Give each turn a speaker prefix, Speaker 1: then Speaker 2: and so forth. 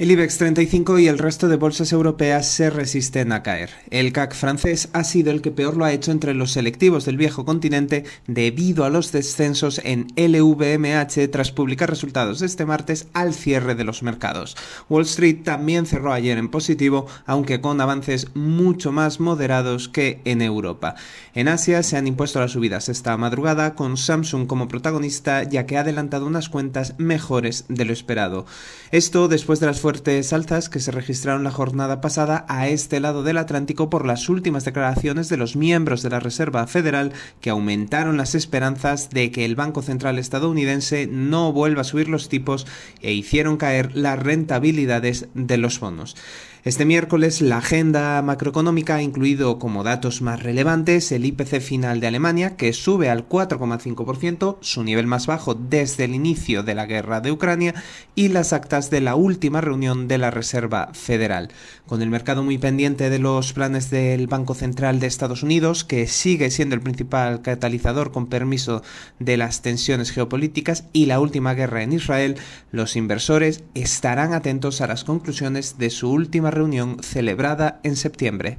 Speaker 1: El IBEX 35 y el resto de bolsas europeas se resisten a caer. El CAC francés ha sido el que peor lo ha hecho entre los selectivos del viejo continente debido a los descensos en LVMH tras publicar resultados este martes al cierre de los mercados. Wall Street también cerró ayer en positivo, aunque con avances mucho más moderados que en Europa. En Asia se han impuesto las subidas esta madrugada con Samsung como protagonista ya que ha adelantado unas cuentas mejores de lo esperado. Esto después de las fuertes alzas que se registraron la jornada pasada a este lado del Atlántico por las últimas declaraciones de los miembros de la Reserva Federal que aumentaron las esperanzas de que el Banco Central estadounidense no vuelva a subir los tipos e hicieron caer las rentabilidades de los bonos. Este miércoles la agenda macroeconómica ha incluido como datos más relevantes el IPC final de Alemania, que sube al 4,5%, su nivel más bajo desde el inicio de la guerra de Ucrania, y las actas de la última reunión de la Reserva Federal. Con el mercado muy pendiente de los planes del Banco Central de Estados Unidos, que sigue siendo el principal catalizador con permiso de las tensiones geopolíticas y la última guerra en Israel, los inversores estarán atentos a las conclusiones de su última reunión celebrada en septiembre.